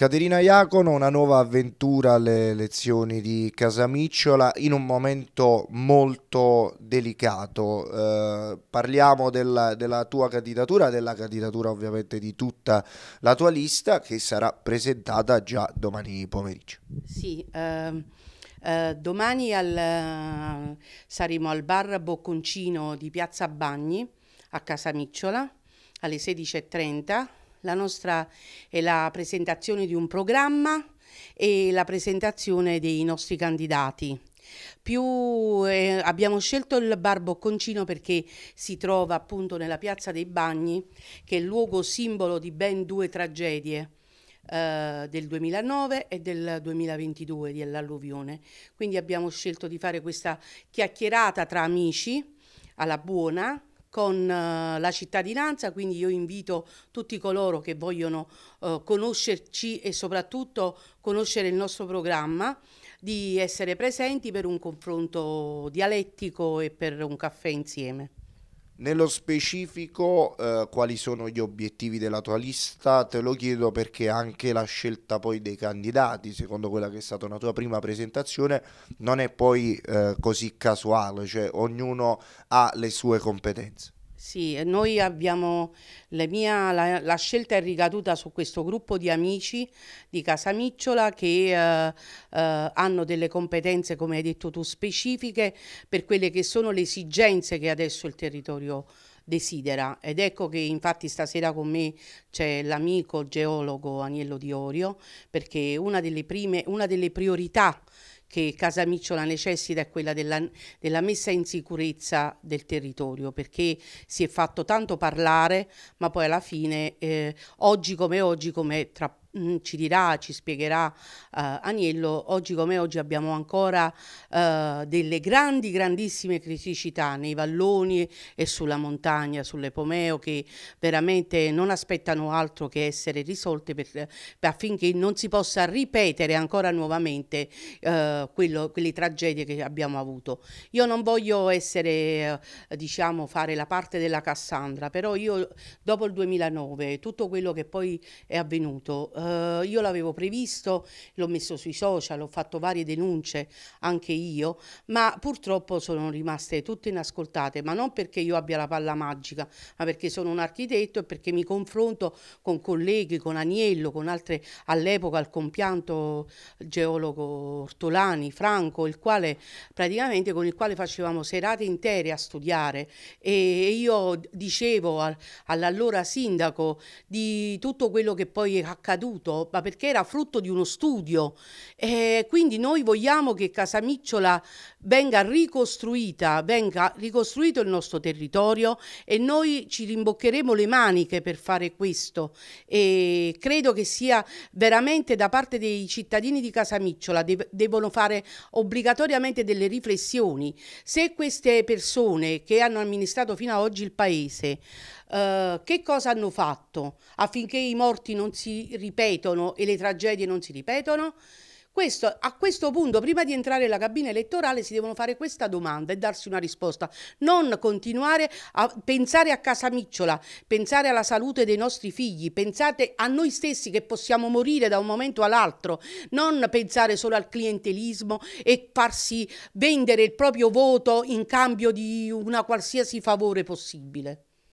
Caterina Iacono, una nuova avventura alle lezioni di Casamicciola in un momento molto delicato. Eh, parliamo della, della, tua candidatura, della candidatura ovviamente di tutta la tua lista che sarà presentata già domani pomeriggio. Sì, ehm, eh, domani al, eh, saremo al bar Bocconcino di Piazza Bagni a Casamicciola alle 16.30 la nostra è la presentazione di un programma e la presentazione dei nostri candidati. Più eh, abbiamo scelto il bar Bocconcino perché si trova appunto nella piazza dei Bagni, che è il luogo simbolo di ben due tragedie eh, del 2009 e del 2022 dell'alluvione. Quindi abbiamo scelto di fare questa chiacchierata tra amici alla buona con eh, la cittadinanza, quindi io invito tutti coloro che vogliono eh, conoscerci e soprattutto conoscere il nostro programma di essere presenti per un confronto dialettico e per un caffè insieme. Nello specifico, eh, quali sono gli obiettivi della tua lista? Te lo chiedo perché anche la scelta poi dei candidati, secondo quella che è stata una tua prima presentazione, non è poi eh, così casuale, cioè ognuno ha le sue competenze. Sì, noi abbiamo la, mia, la, la, scelta è ricaduta su questo gruppo di amici di Casa Micciola che eh, eh, hanno delle competenze, come hai detto tu, specifiche per quelle che sono le esigenze che adesso il territorio desidera. Ed ecco che infatti stasera con me c'è l'amico geologo Agnello Di Orio, perché una delle, prime, una delle priorità che Casa Micciola necessita è quella della, della, messa in sicurezza del territorio, perché si è fatto tanto parlare, ma poi alla fine, eh, oggi come oggi, come tra mh, mm, ci dirà, ci spiegherà eh, Agnello, oggi come oggi abbiamo ancora eh, delle grandi, grandissime criticità nei valloni e sulla montagna, sull'Epomeo, che veramente non aspettano altro che essere risolte per, per affinché non si possa ripetere ancora nuovamente eh, quello, quelle tragedie che abbiamo avuto. Io non voglio essere, eh, diciamo, fare la parte della Cassandra, però io dopo il 2009, tutto quello che poi è avvenuto, eh, eh, io l'avevo previsto, l'ho messo sui social, ho fatto varie denunce anche io, ma purtroppo sono rimaste tutte inascoltate, ma non perché io abbia la palla magica, ma perché sono un architetto e perché mi confronto con colleghi, con Aniello, con altre all'epoca al compianto geologo Ortolani, Franco, il quale praticamente con il quale facevamo serate intere a studiare e io dicevo all'allora sindaco di tutto quello che poi è accaduto accaduto, ma perché era frutto di uno studio. E quindi noi vogliamo che Casamicciola venga ricostruita, venga ricostruito il nostro territorio e noi ci rimboccheremo le maniche per fare questo. E credo che sia veramente da parte dei cittadini di Casamicciola dev devono fare obbligatoriamente delle riflessioni. Se queste persone che hanno amministrato fino ad oggi il paese eh, che cosa hanno fatto affinché i morti non si ripetono e le tragedie non si ripetono? Questo, a questo punto, prima di entrare nella cabina elettorale, si devono fare questa domanda e darsi una risposta. Non continuare a pensare a Casamicciola, pensare alla salute dei nostri figli, pensate a noi stessi che possiamo morire da un momento all'altro, non pensare solo al clientelismo e farsi vendere il proprio voto in cambio di una qualsiasi favore possibile.